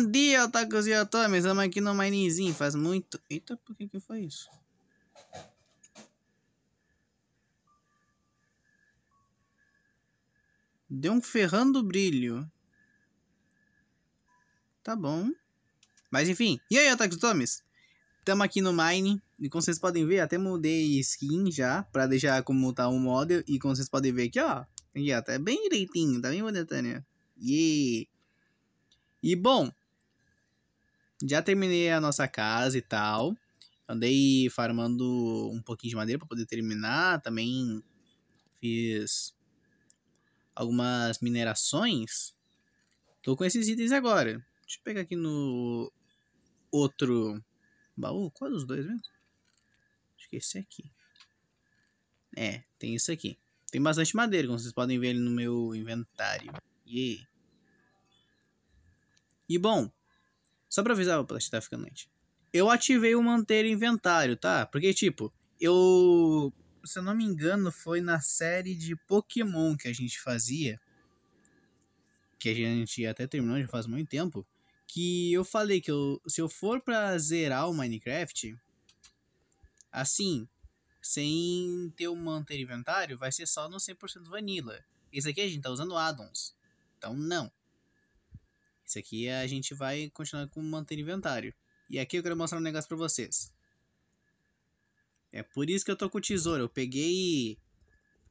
Bom dia, Otakus e Otames. Estamos aqui no Minezinho, Faz muito. Eita, por que que foi isso? Deu um ferrando brilho. Tá bom. Mas enfim. E aí, Otakus e Otames? Estamos aqui no Mine. E como vocês podem ver, até mudei skin já. Pra deixar como tá o model. E como vocês podem ver aqui, ó. Aqui, ó. Tá bem direitinho. Tá bem né? Yeah. E bom, já terminei a nossa casa e tal. Andei farmando um pouquinho de madeira para poder terminar. Também fiz algumas minerações. Tô com esses itens agora. Deixa eu pegar aqui no outro baú. Qual dos dois mesmo? Acho que esse aqui. É, tem isso aqui. Tem bastante madeira, como vocês podem ver ali no meu inventário. Yeah. E bom, só pra avisar, opa, estar ficando noite. Eu ativei o manter inventário, tá? Porque, tipo, eu. Se eu não me engano, foi na série de Pokémon que a gente fazia. Que a gente até terminou já faz muito tempo. Que eu falei que eu, se eu for pra zerar o Minecraft. Assim, sem ter o manter inventário, vai ser só no 100% vanilla. Esse aqui a gente tá usando addons. Então, não. Isso aqui a gente vai continuar com manter inventário. E aqui eu quero mostrar um negócio pra vocês. É por isso que eu tô com o tesouro. Eu peguei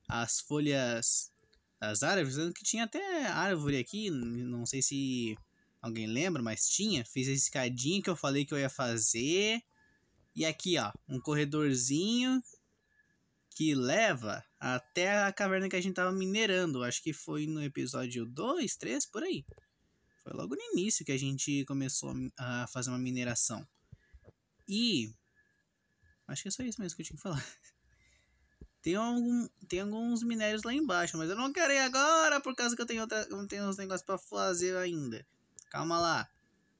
as folhas das árvores, né, que tinha até árvore aqui, não sei se alguém lembra, mas tinha. Fiz a escadinha que eu falei que eu ia fazer. E aqui, ó, um corredorzinho que leva até a caverna que a gente tava minerando. Acho que foi no episódio 2, 3, por aí. Foi logo no início que a gente começou a fazer uma mineração. E. Acho que é só isso mesmo que eu tinha que falar. Tem, algum, tem alguns minérios lá embaixo, mas eu não quero ir agora por causa que eu tenho, outra, eu tenho uns negócios pra fazer ainda. Calma lá.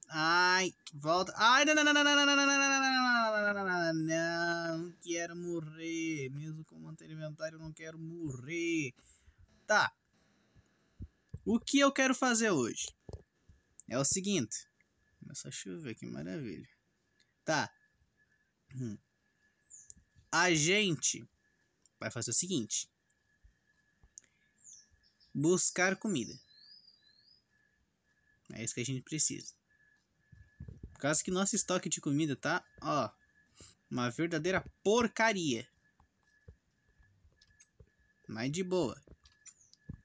Ai, volta. Ai, não, não, não, não, não, não, não, não, não, não, não, não, não quero morrer. Mesmo com o inventário, eu não quero morrer. Tá. O que eu quero fazer hoje? É o seguinte. Começa a chover, que maravilha. Tá. Hum. A gente vai fazer o seguinte: buscar comida. É isso que a gente precisa. Por causa que nosso estoque de comida tá, ó, uma verdadeira porcaria. Mas de boa.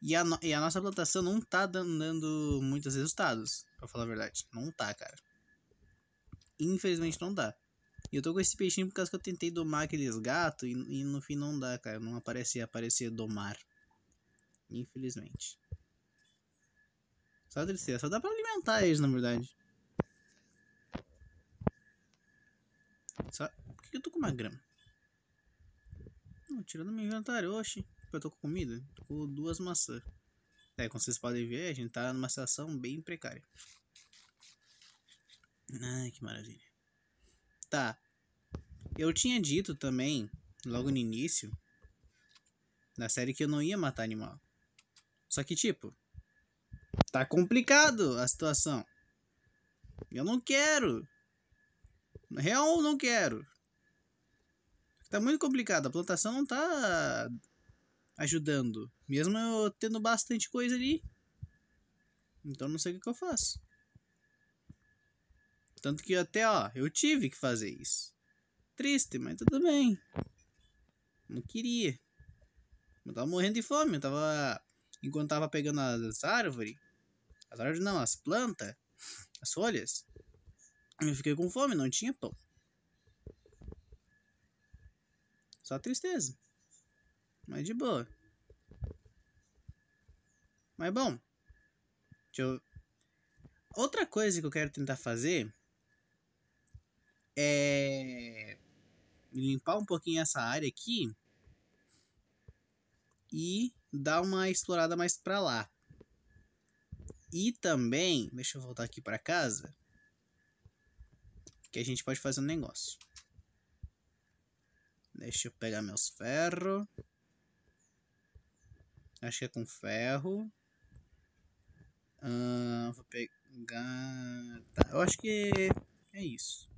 E a, no e a nossa plantação não tá dando muitos resultados. Pra falar a verdade. Não tá, cara. Infelizmente não dá. E eu tô com esse peixinho por causa que eu tentei domar aqueles gatos e, e no fim não dá, cara. Não aparecia, aparecia domar. Infelizmente. Só tristeza. Só dá pra alimentar eles, na verdade. Só... Por que eu tô com uma grama? Não, tirando meu inventário. Oxi, eu tô com comida? Tô com duas maçãs. É, como vocês podem ver, a gente tá numa situação bem precária. Ai, que maravilha. Tá. Eu tinha dito também, logo no início, na série que eu não ia matar animal. Só que, tipo, tá complicado a situação. Eu não quero. Na real, não quero. Tá muito complicado. A plantação não tá ajudando. Mesmo eu tendo bastante coisa ali. Então não sei o que, eu faço. Tanto que até, ó, eu tive que fazer isso. Triste, mas tudo bem. Não queria. Eu tava morrendo de fome, eu tava. Enquanto tava pegando as árvores. As árvores não, as plantas. As folhas. Eu fiquei com fome, não tinha pão. Só tristeza. Mas de boa. Mas bom. Deixa eu... Outra coisa que eu quero tentar fazer é limpar um pouquinho essa área aqui e dar uma explorada mais para lá. E também, deixa eu voltar aqui para casa, que a gente pode fazer um negócio. Deixa eu pegar meus ferros. Acho que é com ferro. vou pegar. Tá, eu acho que é isso.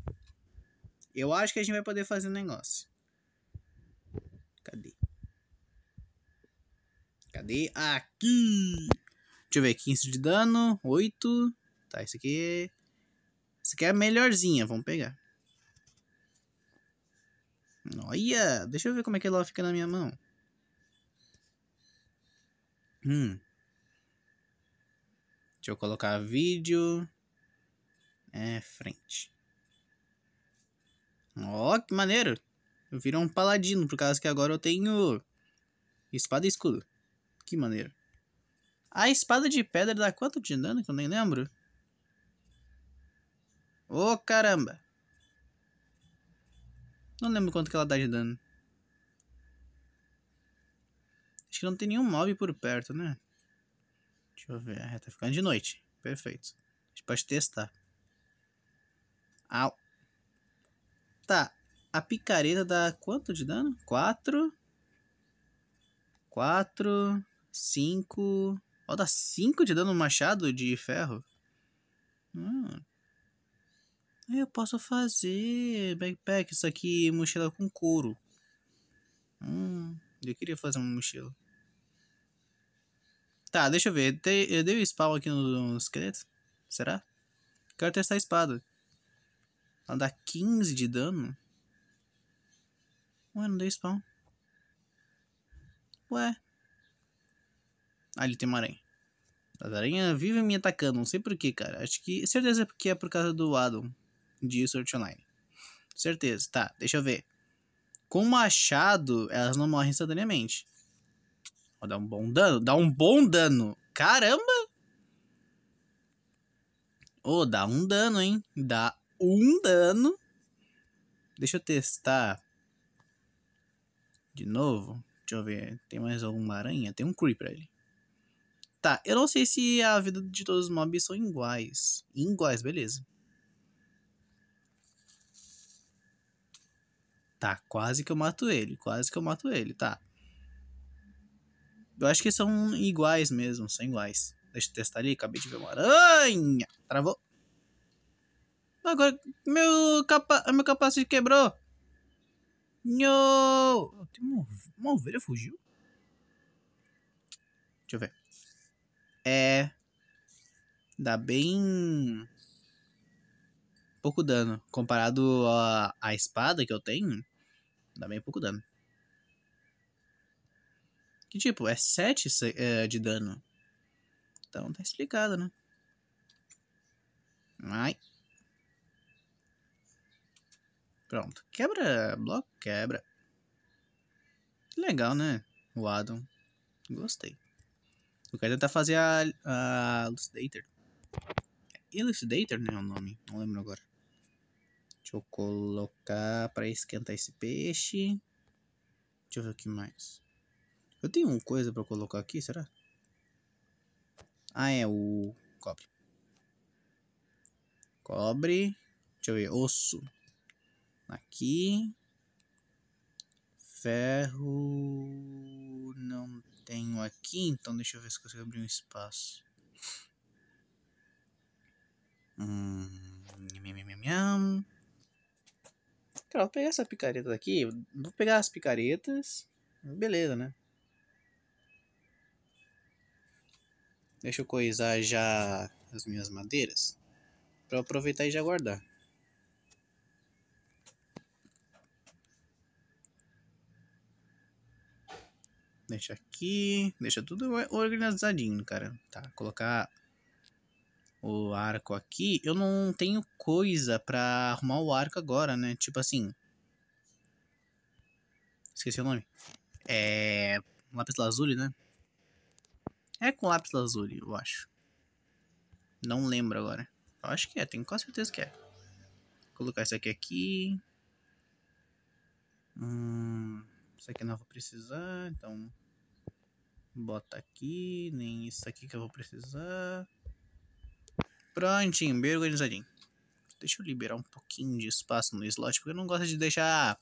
Eu acho que a gente vai poder fazer um negócio. Cadê? Cadê? Aqui! Deixa eu ver, 15 de dano, 8. Tá, isso aqui. Isso aqui é a melhorzinha, vamos pegar. Olha! Deixa eu ver como é que ela fica na minha mão. Hum. Deixa eu colocar vídeo. É, frente. Ó, oh, que maneiro. Eu virou um paladino, por causa que agora eu tenho espada e escudo. Que maneiro. A espada de pedra dá quanto de dano que eu nem lembro? Ô, oh, caramba. Não lembro quanto que ela dá de dano. que não tem nenhum mob por perto, né? Deixa eu ver. É, tá ficando de noite. Perfeito. A gente pode testar. Au. Tá. A picareta dá quanto de dano? 4. 4. 5. Ó, dá 5 de dano no machado de ferro. Hum. Eu posso fazer backpack, isso aqui mochila com couro. Hum, eu queria fazer uma mochila. Tá, deixa eu ver. Eu dei o spawn aqui no, esqueleto? Será? Quero testar a espada. Ela dá 15 de dano? Ué, não dei spawn. Ué. ali ah, tem uma aranha. As aranhas vivem me atacando, não sei porquê, cara. Acho que. Certeza que é por causa do Adam de Sword Online. Certeza, tá, deixa eu ver. Com machado, elas não morrem instantaneamente dá um bom dano. Dá um bom dano. Caramba! Ô, oh, dá um dano, hein? Dá um dano. Deixa eu testar. De novo. Deixa eu ver. Tem mais alguma aranha? Tem um Creeper ali. Tá, eu não sei se a vida de todos os mobs são iguais. Iguais, beleza. Tá, quase que eu mato ele. Quase que eu mato ele, tá. Eu acho que são iguais mesmo, são iguais. Deixa eu testar ali, acabei de ver uma aranha. Travou. Agora, meu, capa meu capacete quebrou. No! Tem uma, uma ovelha fugiu? Deixa eu ver. É. Dá bem. Pouco dano. Comparado à, à espada que eu tenho, dá bem pouco dano. Que tipo, é 7 é, de dano. Então tá explicado, né? Ai. Pronto. Quebra bloco, quebra. Legal, né? O Adam. Gostei. Eu quero tentar fazer a, a Elucidator. É Elucidator, né? É o nome. Não lembro agora. Deixa eu colocar para esquentar esse peixe. Deixa eu ver o que mais. Eu tenho uma coisa pra colocar aqui, será? Ah, é o cobre. Cobre. Deixa eu ver, osso. Aqui. Ferro... Não tenho aqui, então deixa eu ver se consigo abrir um espaço. Hum... Cara, vou pegar essa picareta daqui. Vou pegar as picaretas. Beleza, né? Deixa eu coisar já as minhas madeiras para aproveitar e já guardar. Deixa aqui, deixa tudo organizadinho, cara. Tá, colocar o arco aqui. Eu não tenho coisa pra arrumar o arco agora, né? Tipo assim. Esqueci o nome. É. Lápis lazuli, né? É com lápis lazuli, eu acho. Não lembro agora. Eu acho que é, tenho quase certeza que é. Vou colocar isso aqui aqui. Hum, isso aqui não vou precisar, então... Bota aqui, nem isso aqui que eu vou precisar. Prontinho, bem organizadinho. Deixa eu liberar um pouquinho de espaço no slot, porque eu não gosto de deixar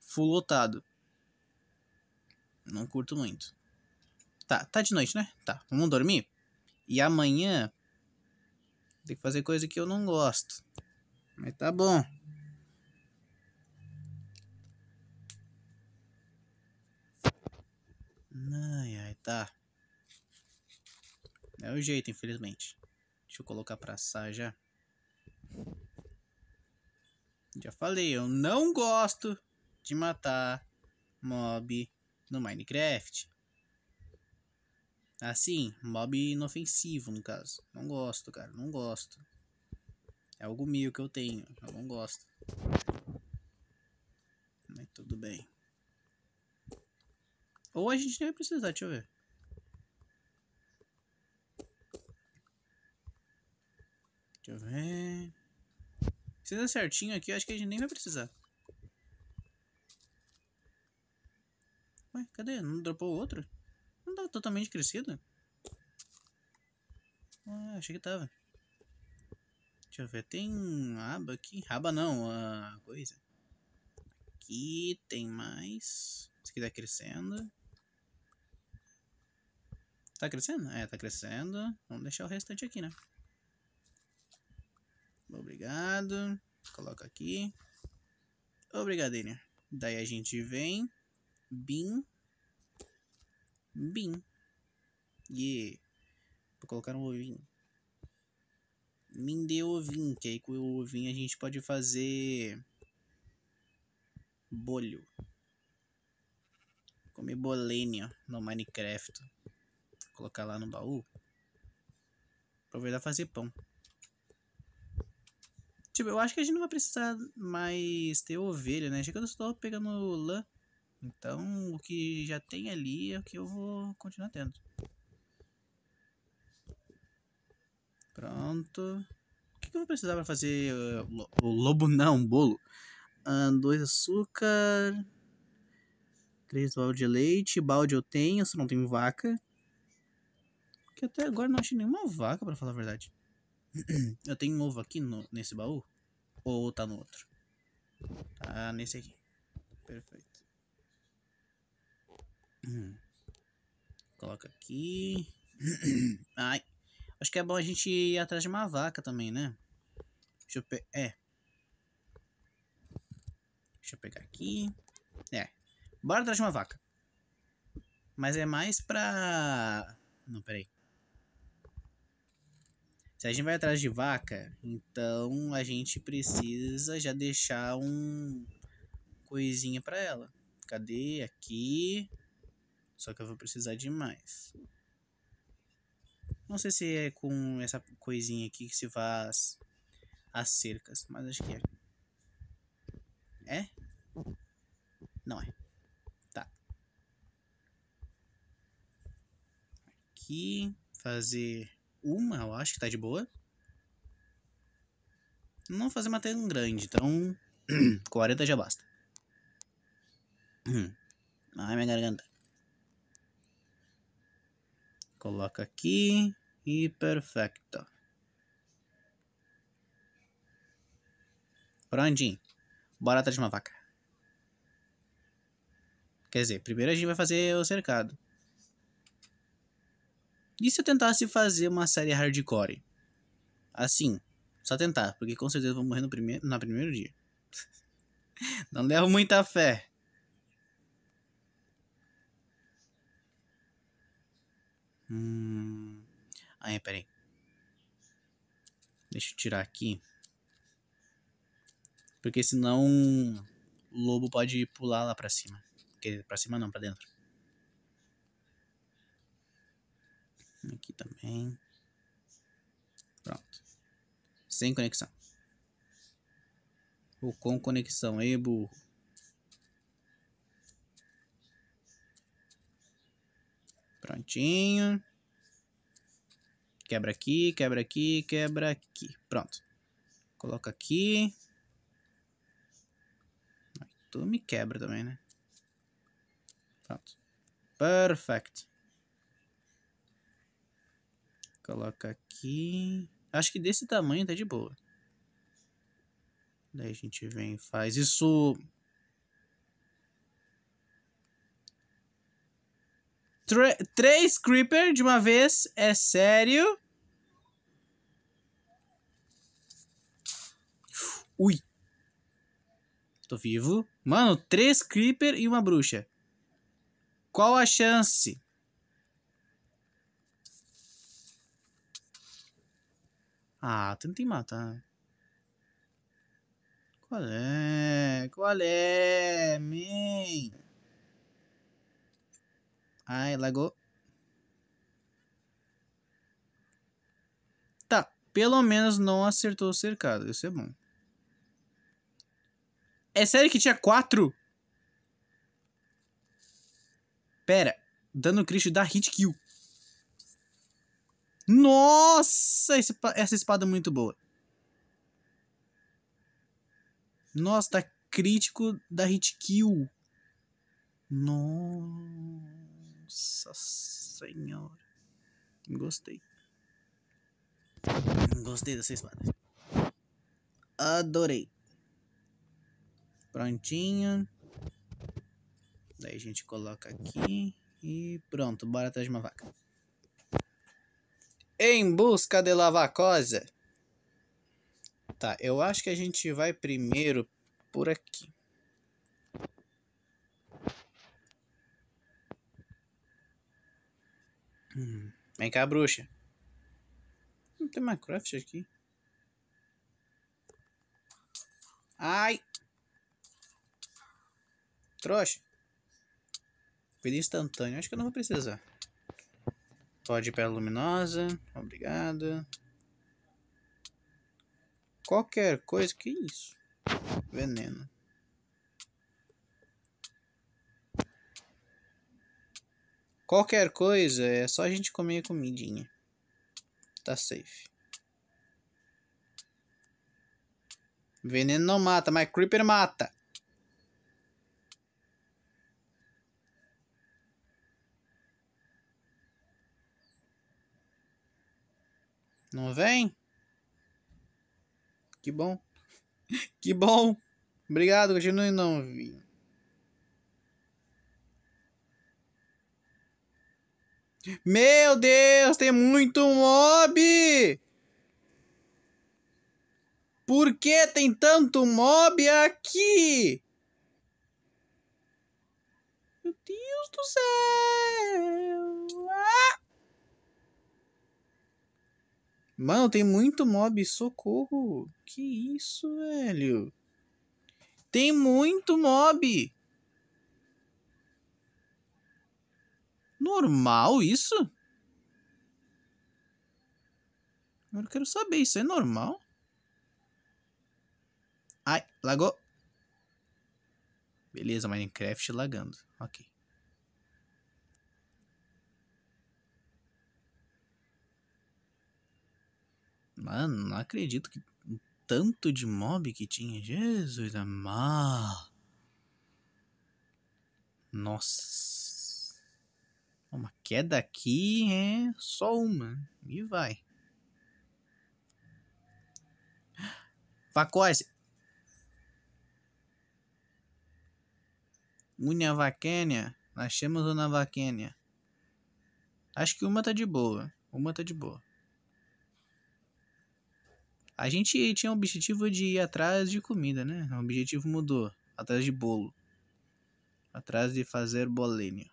full lotado. Não curto muito. Tá, tá de noite, né? Tá, vamos dormir? E amanhã. Tem que fazer coisa que eu não gosto. Mas tá bom. Ai, ai, tá. É o jeito, infelizmente. Deixa eu colocar pra assar já. Já falei, eu não gosto de matar mob no Minecraft. Assim, mob inofensivo, no caso. Não gosto, cara, não gosto. É algo meu que eu tenho, eu não gosto. Mas tudo bem. Ou a gente nem vai precisar, deixa eu ver. Deixa eu ver. Se der certinho aqui, eu acho que a gente nem vai precisar. Ué, cadê? Não dropou outro? Não tá totalmente crescido? Ah, achei que tava. Deixa eu ver, tem aba aqui. Aba não, a coisa. Aqui tem mais. Isso aqui tá crescendo. Tá crescendo? É, tá crescendo. Vamos deixar o restante aqui, né? Obrigado. Coloca aqui. obrigadilha Daí a gente vem. Bin. Bim. Yeah. Vou colocar um ovinho. Me dê ovinho, que aí com o ovinho a gente pode fazer. Bolho. Comer bolênio no Minecraft. Vou colocar lá no baú. Aproveitar fazer pão. Tipo, eu acho que a gente não vai precisar mais ter ovelha, né? Chega eu só pegando lã. Então, o que já tem ali é o que eu vou continuar tendo. Pronto. O que eu vou precisar para fazer uh, o lobo não, um bolo? Ah, dois açúcar, três balde de leite, balde eu tenho, só não tenho vaca. Que até agora não achei nenhuma vaca, para falar a verdade. Eu tenho um ovo aqui no, nesse baú? Ou tá no outro? Tá nesse aqui. Perfeito. Hum. Coloca aqui. Ai. Acho que é bom a gente ir atrás de uma vaca também, né? Deixa eu pegar. É. Deixa eu pegar aqui. É. Bora atrás de uma vaca. Mas é mais pra. Não, peraí. Se a gente vai atrás de vaca, então a gente precisa já deixar um coisinha pra ela. Cadê? Aqui. Só que eu vou precisar de mais. Não sei se é com essa coisinha aqui que se faz as cercas, mas acho que é. É? Não é. Tá. Aqui, fazer uma, eu acho que tá de boa. Não fazer uma tela grande, então 40 já basta. Ai, minha garganta. Coloca aqui e perfeito. Prontinho. Bora atrás de uma vaca. Quer dizer, primeiro a gente vai fazer o cercado. E se eu tentasse fazer uma série hardcore? Assim, só tentar, porque com certeza eu vou morrer no primeiro, no primeiro dia. Não levo muita fé. Hum... Aí, peraí. Deixa eu tirar aqui. Porque senão o lobo pode pular lá pra cima. pra cima não, pra dentro. Aqui também. Pronto. Sem conexão. Ou com conexão, ei burro. Prontinho. Quebra aqui, quebra aqui, quebra aqui. Pronto. Coloca aqui. Tu me quebra também, né? Pronto. Perfect. Coloca aqui. Acho que desse tamanho tá de boa. Daí a gente vem e faz isso três Creeper de uma vez, é sério? Ui. Tô vivo. Mano, três Creeper e uma bruxa. Qual a chance? Ah, tentei matar. Qual é? Qual é, Min? Ai, ah, é, lagou. Tá, pelo menos não acertou o cercado. Isso é bom. É sério que tinha quatro? Pera, dano crítico dá hit kill. Nossa, essa espada é muito boa. Nossa, tá crítico da hit kill. Nossa senhora. Gostei. Gostei dessa espada. Adorei. Prontinho. Daí a gente coloca aqui. E pronto, bora atrás de uma vaca. Em busca de lavacosa. Tá, eu acho que a gente vai primeiro por aqui. Hum. Vem cá, bruxa. Não tem Minecraft aqui. Ai! Trouxa. Vida instantânea. Acho que eu não vou precisar. pode pé luminosa. Obrigado. Qualquer coisa. Que isso? Veneno. Qualquer coisa, é só a gente comer a comidinha. Tá safe. Veneno não mata, mas Creeper mata. Não vem? Que bom. que bom. Obrigado, continue não vindo. Meu Deus, tem muito mob! Por que tem tanto mob aqui? Meu Deus do céu! Ah! Mano, tem muito mob, socorro! Que isso, velho? Tem muito mob! Normal isso? Eu quero saber, isso é normal? Ai, lagou. Beleza, Minecraft lagando. Ok. Mano, não acredito que tanto de mob que tinha. Jesus amado. Nossa. Uma queda aqui é só uma. E vai. Vacóis. Unha Vaquênia. Achamos uma Vaquênia. Acho que uma tá de boa. Uma tá de boa. A gente tinha o objetivo de ir atrás de comida, né? O objetivo mudou. Atrás de bolo. Atrás de fazer bolênio.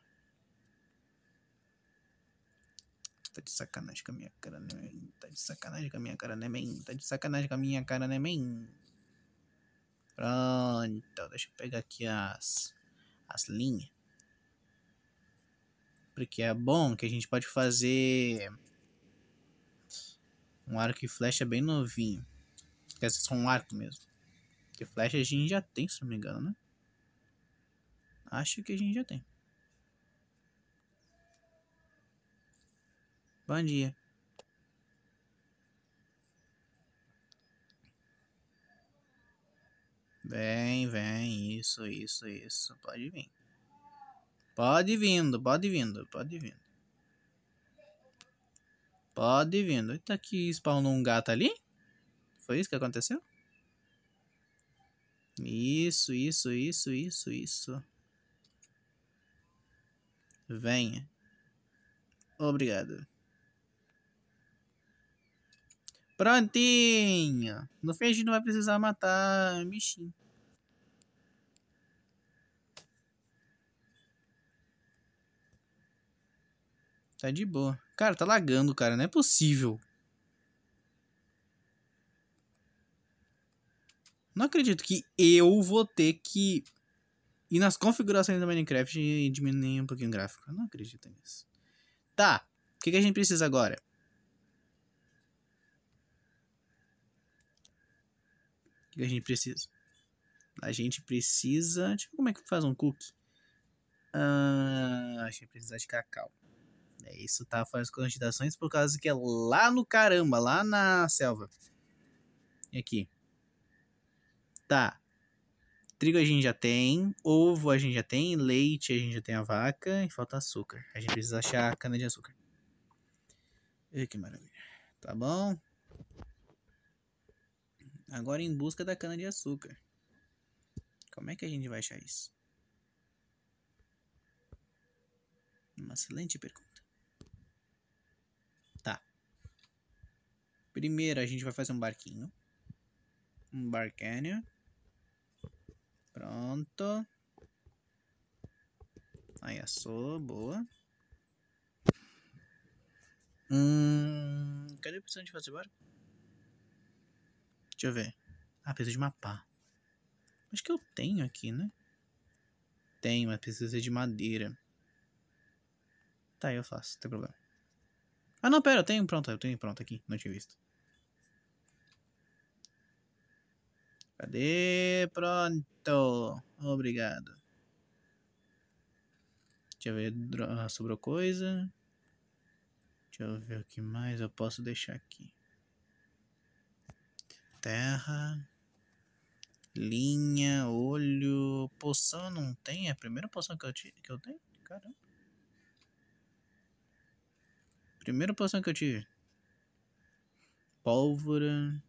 Tá de sacanagem com a minha cara, né? Tá de sacanagem com a minha cara, né? Tá de sacanagem com a minha cara, né? Pronto, deixa eu pegar aqui as, as linhas. Porque é bom que a gente pode fazer um arco e flecha bem novinho. Quer dizer, só um arco mesmo. Porque flecha a gente já tem, se não me engano, né? Acho que a gente já tem. Bom dia. Vem, vem, isso, isso, isso. Pode vir. Pode vindo, pode vindo, pode vindo. Pode vindo. Eita, que spawnou um gato ali? Foi isso que aconteceu? Isso, isso, isso, isso, isso. Venha. Obrigado. Prontinho. No fim a gente não vai precisar matar bichinho. Tá de boa. Cara, tá lagando, cara. Não é possível. Não acredito que eu vou ter que ir nas configurações do Minecraft e diminuir um pouquinho o gráfico. não acredito nisso. Tá. O que, que a gente precisa agora? que a gente precisa? A gente precisa. Tipo, como é que faz um cookie? Ah, a gente precisa de cacau. É isso, tá? Faz as quantidades por causa que é lá no caramba, lá na selva. E aqui. Tá. Trigo a gente já tem, ovo a gente já tem, leite a gente já tem a vaca e falta açúcar. A gente precisa achar cana de açúcar. E que maravilha. Tá bom? Agora em busca da cana-de-açúcar. Como é que a gente vai achar isso? Uma excelente pergunta. Tá. Primeiro a gente vai fazer um barquinho. Um barquinho. Pronto. Aí assou, boa. Hum, cadê a opção de fazer barco? Deixa eu ver. Ah, precisa de mapa Mas que eu tenho aqui, né? Tenho, mas precisa de madeira. Tá, eu faço, não tem problema. Ah, não, pera, eu tenho pronto, eu tenho pronto aqui, não tinha visto. Cadê? Pronto. Obrigado. Deixa eu ver, ah, sobrou coisa. Deixa eu ver o que mais eu posso deixar aqui terra, linha, olho, poção não tem? É a primeira poção que eu, tive, que eu tenho? Caramba. Primeira poção que eu tive. Pólvora.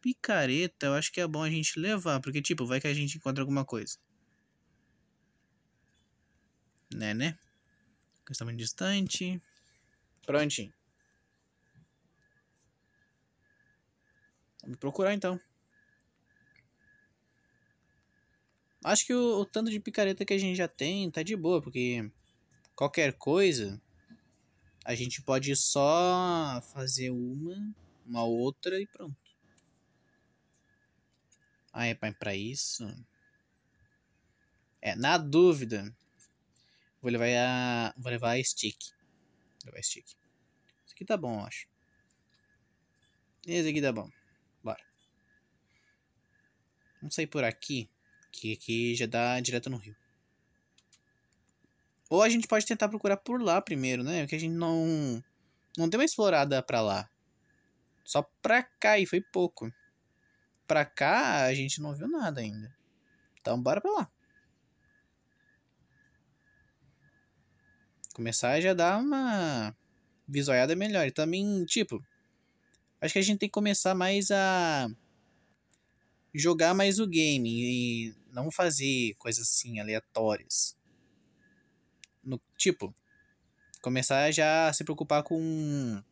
Picareta, eu acho que é bom a gente levar, porque tipo, vai que a gente encontra alguma coisa. Né, né? Estamos distante. Prontinho. Vamos procurar então. Acho que o, o, tanto de picareta que a gente já tem tá de boa, porque qualquer coisa a gente pode só fazer uma, uma outra e pronto. Ah, é pra isso? É, na dúvida, vou levar a, vou levar a stick. Vou levar a stick. Isso aqui tá bom, eu acho. Esse aqui tá bom. Vamos sair por aqui, que aqui já dá direto no rio. Ou a gente pode tentar procurar por lá primeiro, né? Porque a gente não não deu uma explorada pra lá. Só pra cá e foi pouco. Pra cá a gente não viu nada ainda. Então bora pra lá. Começar já dá uma visualhada melhor. E também, tipo, acho que a gente tem que começar mais a jogar mais o game e não fazer coisas assim aleatórias. No, tipo, começar já a se preocupar com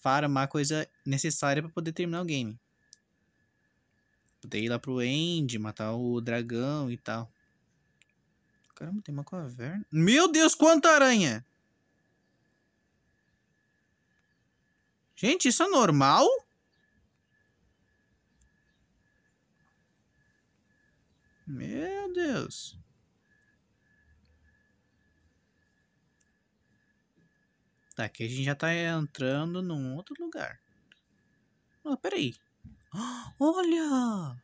farmar coisa necessária para poder terminar o game. Poder ir lá pro End, matar o dragão e tal. Caramba, tem uma caverna. Meu Deus, quanta aranha! Gente, isso é normal? Meu Deus. Tá, aqui a gente já tá entrando num outro lugar. Ah, peraí. Olha!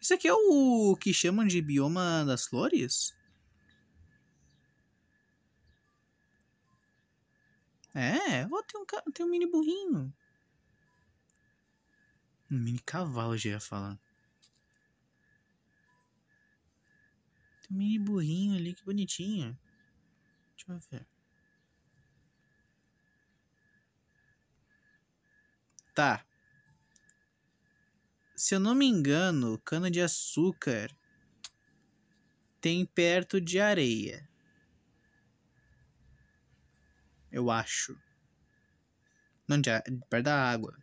Isso aqui é o que chamam de bioma das flores? É, ó, tem um, tem um mini burrinho. Um mini cavalo, já ia falar. Tem um mini burrinho ali, que bonitinho. Deixa eu ver. Tá. Se eu não me engano, cana-de-açúcar tem perto de areia. Eu acho. Não de, perto da água.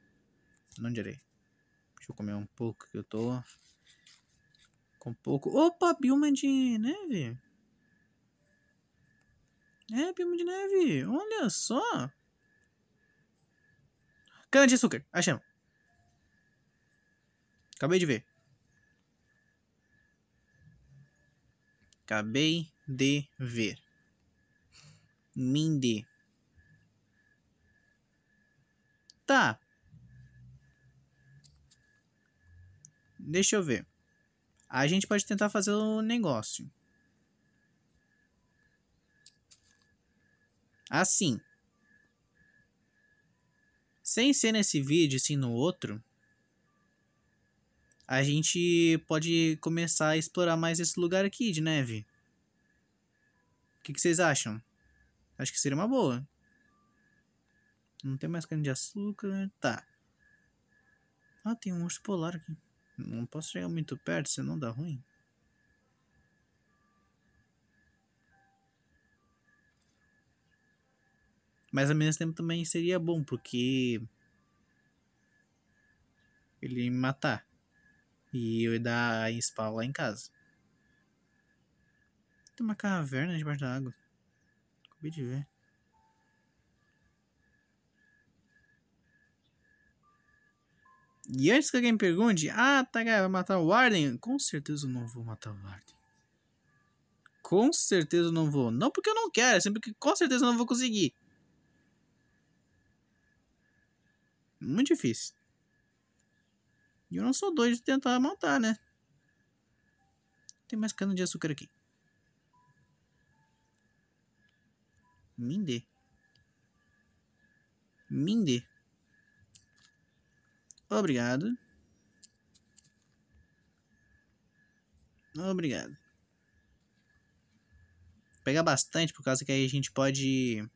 Não de areia. Deixa eu comer um pouco que eu tô com pouco. Opa, bioma de neve. É, bioma de neve. Olha só. Cana de açúcar, achamos. Acabei de ver. Acabei de ver. Mindy. Tá. Deixa eu ver. A gente pode tentar fazer um negócio. Assim. Sem ser nesse vídeo, sim no outro, a gente pode começar a explorar mais esse lugar aqui de neve. O que, que vocês acham? Acho que seria uma boa. Não tem mais cana de açúcar. Tá. Ah, tem um urso polar aqui. Não posso chegar muito perto, senão dá ruim. Mas ao mesmo tempo também seria bom, porque ele ia me matar. E eu ia dar spawn lá em casa. Tem uma caverna debaixo da água. Acabei de ver. E antes que alguém pergunte, ah, tá, vai matar o Warden? Com certeza eu não vou matar o Warden. Com certeza eu não vou. Não porque eu não quero, é sempre que com certeza eu não vou conseguir. Muito difícil. E eu não sou doido de tentar matar, né? Tem mais cana de açúcar aqui. minde minde Obrigado. Obrigado. Pegar bastante, por causa que aí a gente pode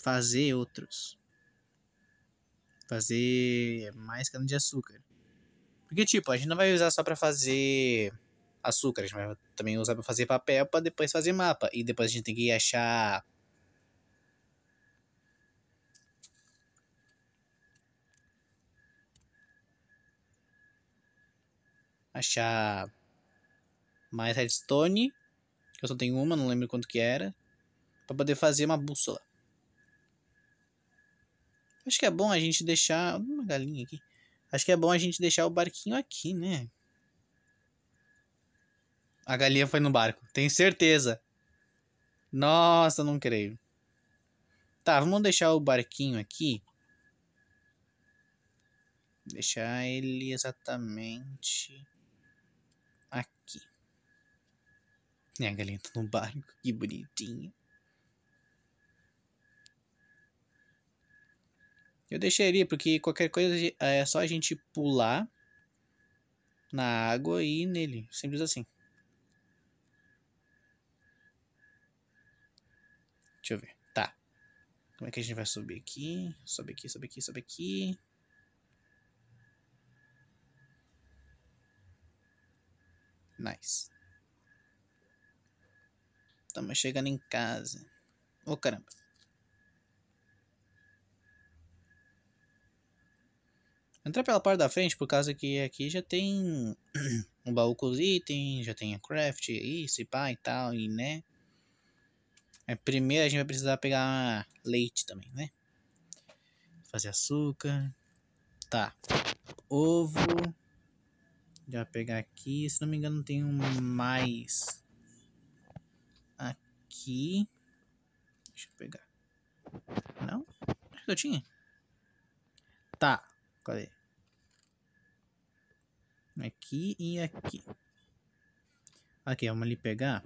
fazer outros. Fazer mais cana de açúcar. Porque, tipo, a gente não vai usar só para fazer açúcar, a gente vai também usar para fazer papel para depois fazer mapa. E depois a gente tem que achar achar mais redstone, que eu só tenho uma, não lembro quanto que era, para poder fazer uma bússola. Acho que é bom a gente deixar uma galinha aqui. Acho que é bom a gente deixar o barquinho aqui, né? A galinha foi no barco, tenho certeza. Nossa, não creio. Tá, vamos deixar o barquinho aqui. Deixar ele exatamente aqui. E a galinha tá no barco, que bonitinha. Eu deixaria, porque qualquer coisa é só a gente pular na água e ir nele. Simples assim. Deixa eu ver. Tá. Como é que a gente vai subir aqui? Sobe aqui, sobe aqui, sobe aqui. Nice. Estamos chegando em casa. Ô oh, caramba. Entrar pela parte da frente, por causa que aqui já tem um baú com os itens, já tem a craft, é isso e pá e tal, e né. É, primeiro a gente vai precisar pegar leite também, né? Fazer açúcar. Tá. Ovo. Já pegar aqui. Se não me engano, tem um mais. Aqui. Deixa eu pegar. Não? Acho que eu tinha. Tá. Cadê? Aqui e aqui. Aqui, vamos ali pegar.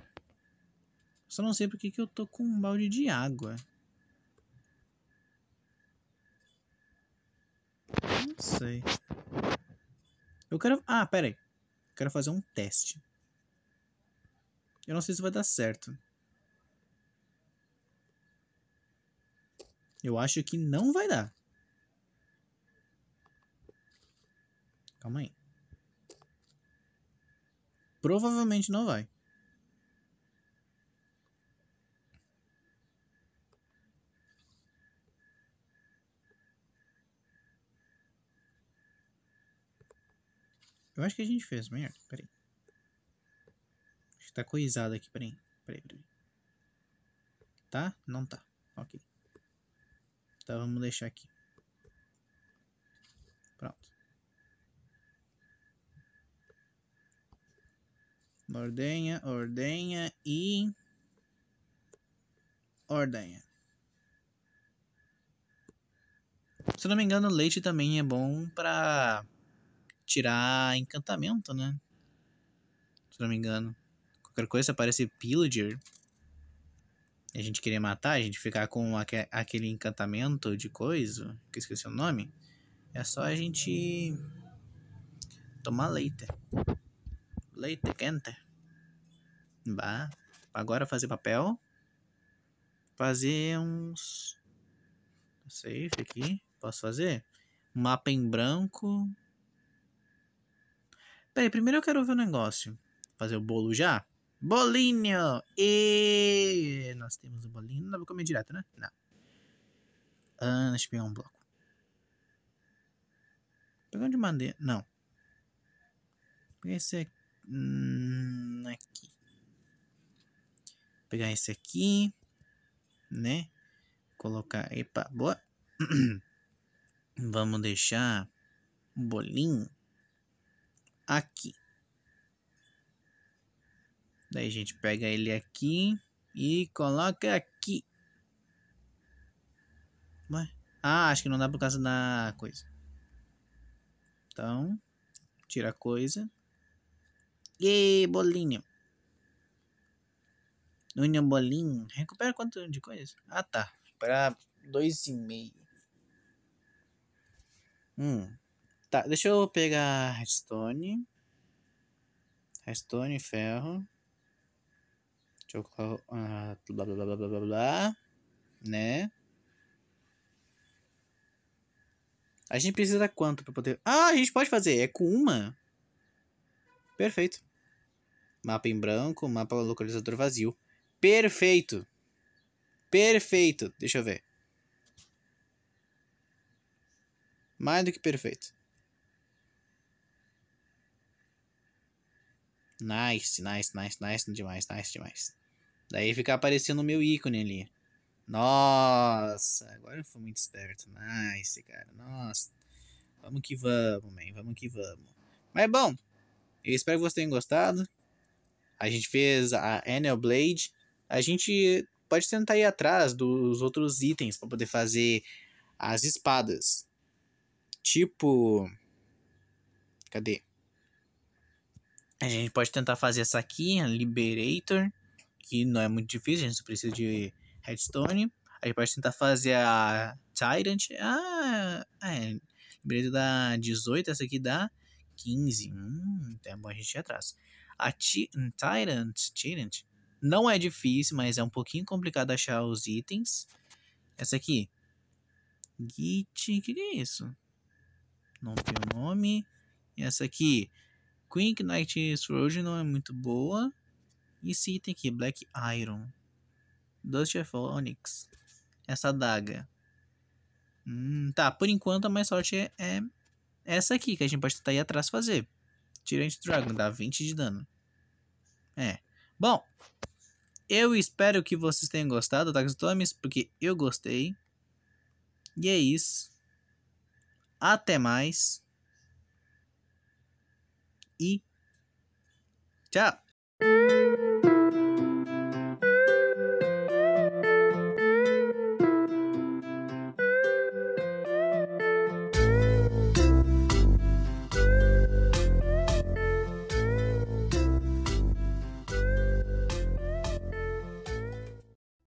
Só não sei porque que eu tô com um balde de água. Não sei. Eu quero. Ah, pera aí. quero fazer um teste. Eu não sei se vai dar certo. Eu acho que não vai dar. Calma aí. Provavelmente não vai. Eu acho que a gente fez, merda. Peraí. Acho que tá coisado aqui, peraí. Peraí, peraí. Tá? Não tá. Ok. Então vamos deixar aqui. Pronto. Ordenha, ordenha e... Ordenha. Se não me engano, leite também é bom pra tirar encantamento, né? Se não me engano. Qualquer coisa aparece Pillager. E a gente queria matar, a gente ficar com aque aquele encantamento de coisa, que eu esqueci o nome. É só a gente tomar leite. Leite quente. Bah. Agora fazer papel. Fazer uns. Safe aqui. Posso fazer? Mapa em branco. Peraí, primeiro eu quero ver um negócio. Fazer o bolo já? Bolinho! E nós temos o bolinho. Não dá pra comer direto, né? Não. Ah, deixa eu pegar um bloco. Pegar de madeira. Não. Pegar esse aqui. Hum, aqui. Pegar esse aqui. Né? Colocar. Epa, boa. Vamos deixar o bolinho aqui. Daí a gente pega ele aqui e coloca aqui. Ué? Ah, acho que não dá por causa da coisa. Então, tira a coisa. E bolinho. Union bolinho. Recupera quanto de coisa? Ah, tá. para dois e meio. Hum. Tá, deixa eu pegar redstone. Redstone, ferro. Deixa eu colocar... Ah, blá, blá, blá, blá, blá, blá, né? A gente precisa quanto para poder... Ah, a gente pode fazer. É com uma. Perfeito. Mapa em branco, mapa localizador vazio. Perfeito. Perfeito. Deixa eu ver. Mais do que perfeito. Nice, nice, nice, nice demais, nice demais. Daí fica aparecendo o meu ícone ali. Nossa, agora eu fui muito esperto. Nice, cara. Nossa. Vamos que vamos, man. Vamos que vamos. Mas bom, eu espero que vocês tenham gostado. A gente fez a Enel Blade. A gente pode tentar ir atrás dos outros itens para poder fazer as espadas. Tipo. Cadê? A gente pode tentar fazer essa aqui, a Liberator, que não é muito difícil, a gente só precisa de Redstone. A gente pode tentar fazer a Tyrant. Ah, é. Liberator dá 18, essa aqui dá 15. Hum, então é bom a gente ir atrás. A Tyrant, Tyrant não é difícil, mas é um pouquinho complicado achar os itens. Essa aqui. Git, que é isso? Não tem o nome. E essa aqui. Queen Knight Sword não é muito boa. E esse item aqui, Black Iron. Dust of Onyx. Essa daga Hum, tá, por enquanto a mais sorte é, é, essa aqui, que a gente pode tentar ir atrás fazer. Tirante Dragon, dá 20 de dano. É. Bom, eu espero que vocês tenham gostado do tá, Taxotomes, porque eu gostei. E é isso. Até mais. y. Chao.